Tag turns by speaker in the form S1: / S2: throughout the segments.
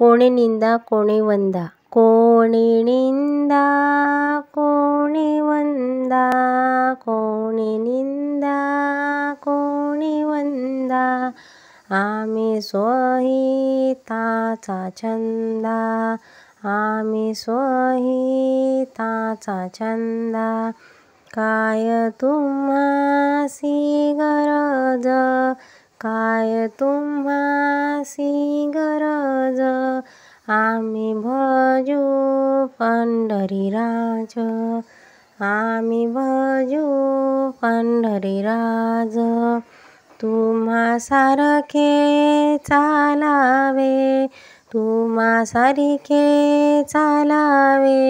S1: कोणी निंदा कोणी वंदा कोणी निंदा कोणी वंदा कोणी निंदा कोणी वंदा आम्ही ताचा छंदा आम्ही ताचा छंदा काय तुमासी गरज काय तुम्हासी गरज आम्ही भजू राज आम्ही भजू राज तुम्हा सारखे चालावे तुम्हा सारखे चालावे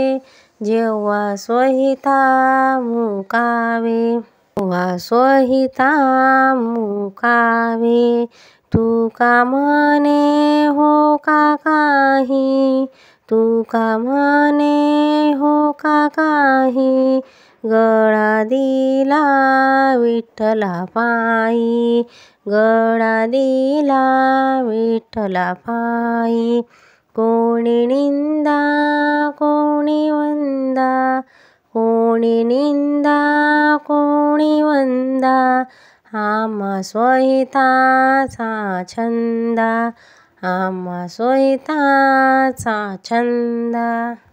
S1: जेव्हा स्वहिता मुकावे स्वहिता मुकावे तू का मने हो का काही तू का मने हो का काही गळा दिला विठ्ठला पायी गळा दिला विठ्ठला पायी कोणी निंदा कोणी वंद कोणी निंदा कोणी वंदा आम्हा स्वहिताचा छंदा आम्हा स्वहिताचा छंदा